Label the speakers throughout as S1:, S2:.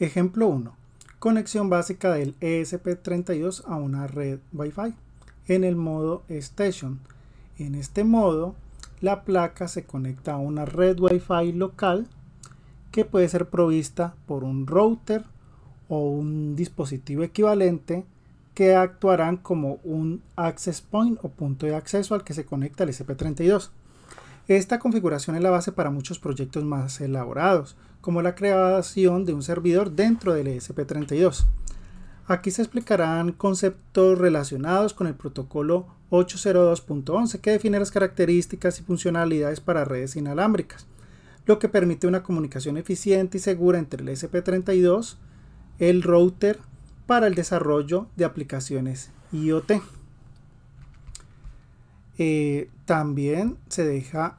S1: Ejemplo 1. Conexión básica del ESP32 a una red Wi-Fi en el modo Station. En este modo, la placa se conecta a una red Wi-Fi local que puede ser provista por un router o un dispositivo equivalente que actuarán como un access point o punto de acceso al que se conecta el esp 32 Esta configuración es la base para muchos proyectos más elaborados, como la creación de un servidor dentro del ESP32. Aquí se explicarán conceptos relacionados con el protocolo 802.11 que define las características y funcionalidades para redes inalámbricas, lo que permite una comunicación eficiente y segura entre el esp 32 el router, para el desarrollo de aplicaciones IoT. Eh, también se deja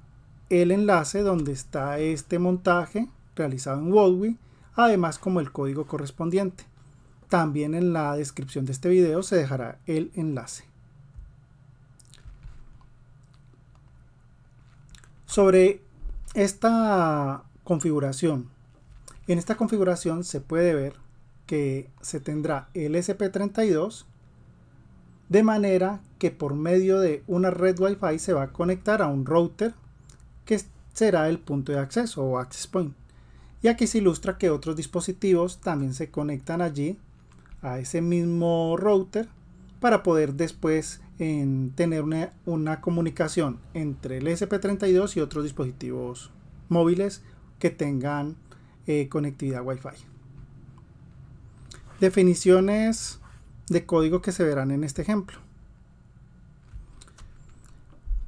S1: el enlace donde está este montaje realizado en Wodwy, además como el código correspondiente. También en la descripción de este video se dejará el enlace. Sobre esta configuración, en esta configuración se puede ver que se tendrá el SP32 de manera que por medio de una red Wi-Fi se va a conectar a un router que será el punto de acceso o access point. Y aquí se ilustra que otros dispositivos también se conectan allí a ese mismo router para poder después tener una, comunicación entre el SP32 y otros dispositivos móviles que tengan eh, conectividad Wi-Fi. Definiciones de código que se verán en este ejemplo.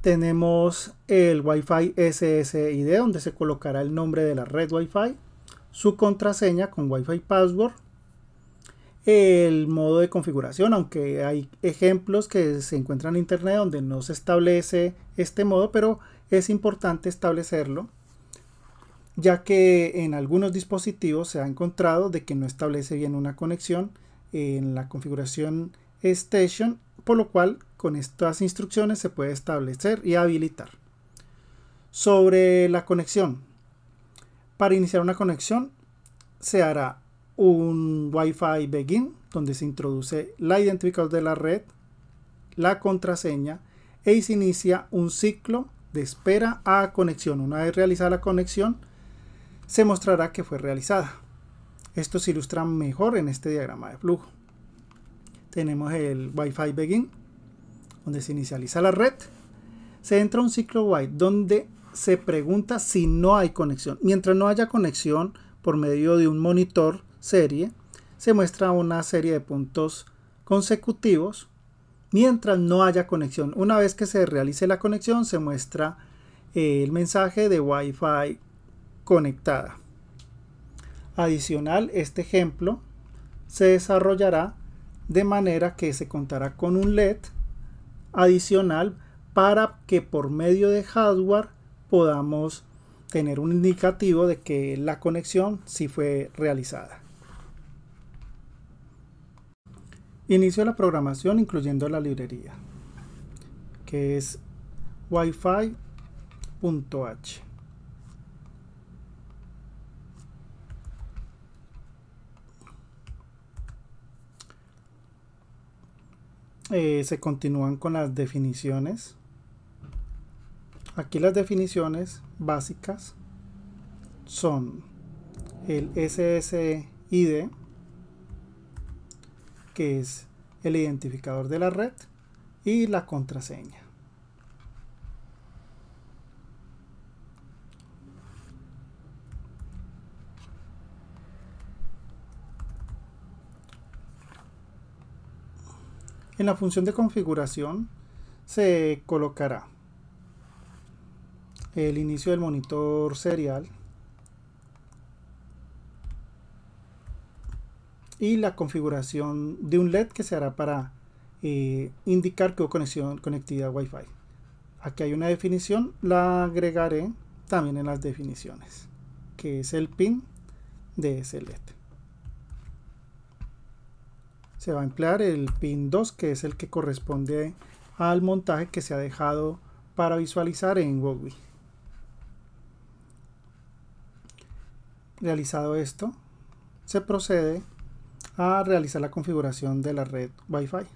S1: Tenemos el Wi-Fi SSID donde se colocará el nombre de la red Wi-Fi, su contraseña con Wi-Fi password, el modo de configuración, aunque hay ejemplos que se encuentran en internet donde no se establece este modo, pero es importante establecerlo, ya que en algunos dispositivos se ha encontrado de que no establece bien una conexión en la configuración Station por lo cual con estas instrucciones se puede establecer y habilitar. Sobre la conexión. Para iniciar una conexión se hará un Wi-Fi begin donde se introduce la identificación de la red, la contraseña e se inicia un ciclo de espera a conexión. Una vez realizada la conexión se mostrará que fue realizada. Esto se ilustra mejor en este diagrama de flujo tenemos el Wi-Fi Begin, donde se inicializa la red. Se entra un ciclo white donde se pregunta si no hay conexión. Mientras no haya conexión por medio de un monitor serie, se muestra una serie de puntos consecutivos mientras no haya conexión. Una vez que se realice la conexión, se muestra eh, el mensaje de Wi-Fi conectada. Adicional, este ejemplo se desarrollará de manera que se contará con un LED adicional para que por medio de hardware podamos tener un indicativo de que la conexión sí fue realizada. Inicio la programación incluyendo la librería, que es wifi.h. Eh, se continúan con las definiciones. Aquí las definiciones básicas son el SSID, que es el identificador de la red, y la contraseña. En la función de configuración se colocará el inicio del monitor serial y la configuración de un LED que se hará para eh, indicar que hubo conexión, conectividad Wi-Fi. Aquí hay una definición, la agregaré también en las definiciones, que es el pin de ese LED se va a emplear el pin 2 que es el que corresponde al montaje que se ha dejado para visualizar en Wogui. Realizado esto, se procede a realizar la configuración de la red Wi-Fi.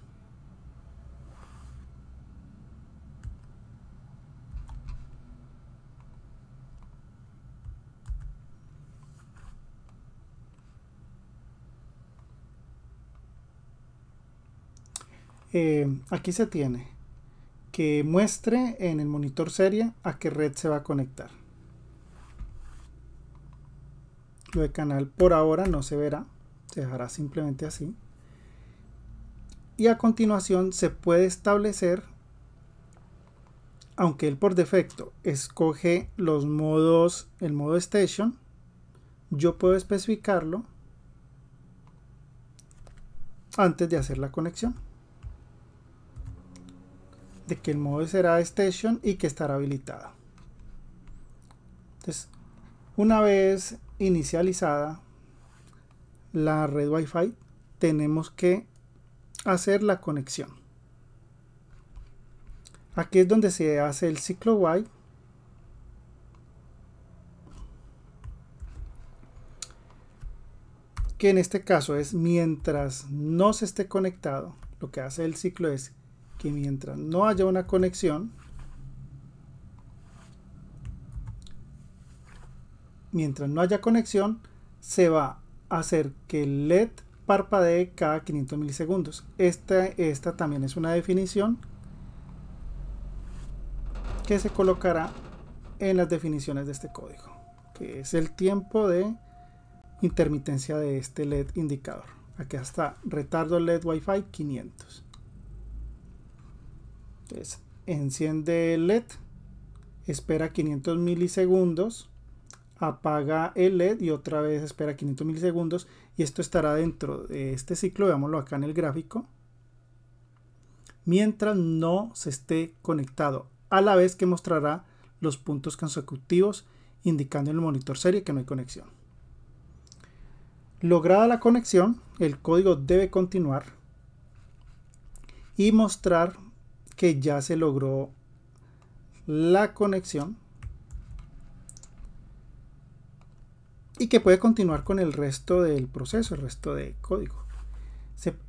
S1: Eh, aquí se tiene que muestre en el monitor serie a qué red se va a conectar. Lo de canal por ahora no se verá, se dejará simplemente así. Y a continuación se puede establecer, aunque él por defecto escoge los modos, el modo station, yo puedo especificarlo antes de hacer la conexión de que el modo será station y que estará habilitada Entonces, una vez inicializada la red Wi-Fi, tenemos que hacer la conexión. Aquí es donde se hace el ciclo Y. Que en este caso es mientras no se esté conectado, lo que hace el ciclo es que mientras no haya una conexión, mientras no haya conexión, se va a hacer que el LED parpadee cada 500 milisegundos. Esta, esta también es una definición que se colocará en las definiciones de este código, que es el tiempo de intermitencia de este LED indicador. Aquí está retardo LED Wi-Fi 500. Entonces, enciende el LED, espera 500 milisegundos, apaga el LED y otra vez espera 500 milisegundos y esto estará dentro de este ciclo, veámoslo acá en el gráfico, mientras no se esté conectado, a la vez que mostrará los puntos consecutivos indicando en el monitor serie que no hay conexión. Lograda la conexión, el código debe continuar y mostrar que ya se logró la conexión y que puede continuar con el resto del proceso, el resto de código.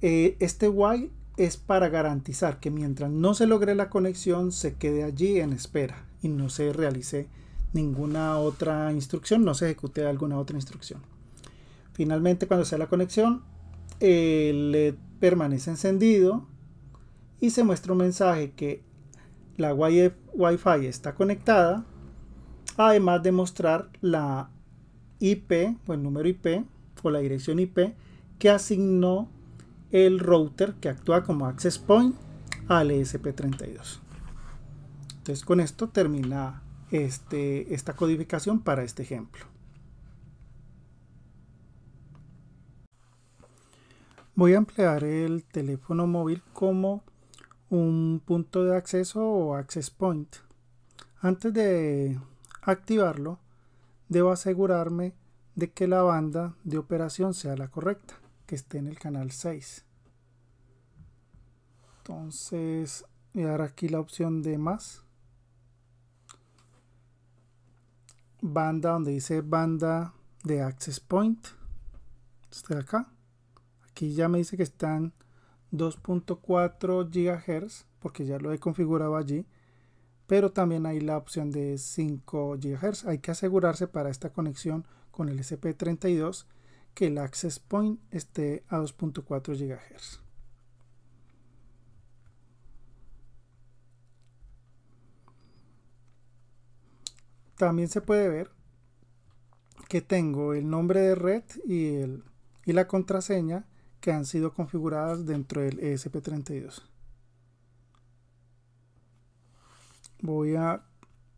S1: Eh, este while es para garantizar que mientras no se logre la conexión se quede allí en espera y no se realice ninguna otra instrucción, no se ejecute alguna otra instrucción. Finalmente cuando sea la conexión, el eh, le permanece encendido y se muestra un mensaje que la Wi-Fi está conectada, además de mostrar la IP o el número IP o la dirección IP que asignó el router que actúa como access point al ESP32. Entonces con esto termina este, esta codificación para este ejemplo. Voy a emplear el teléfono móvil como un punto de acceso o access point. Antes de activarlo, debo asegurarme de que la banda de operación sea la correcta, que esté en el canal 6. Entonces, voy a dar aquí la opción de más. Banda donde dice banda de access point. Este de acá. Aquí ya me dice que están 2.4 GHz porque ya lo he configurado allí pero también hay la opción de 5 GHz hay que asegurarse para esta conexión con el SP32 que el access point esté a 2.4 GHz también se puede ver que tengo el nombre de red y, el, y la contraseña han sido configuradas dentro del ESP32. Voy a,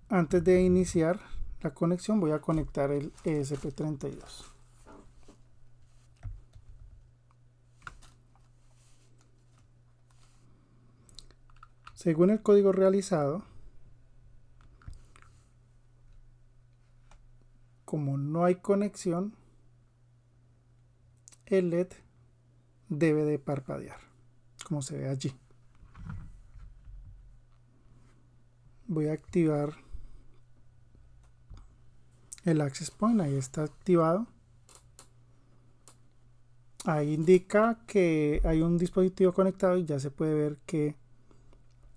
S1: antes de iniciar la conexión, voy a conectar el ESP32. Según el código realizado, como no hay conexión, el LED debe de parpadear, como se ve allí. Voy a activar el access point, ahí está activado. Ahí indica que hay un dispositivo conectado y ya se puede ver que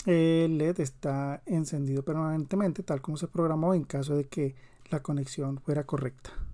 S1: el LED está encendido permanentemente, tal como se programó en caso de que la conexión fuera correcta.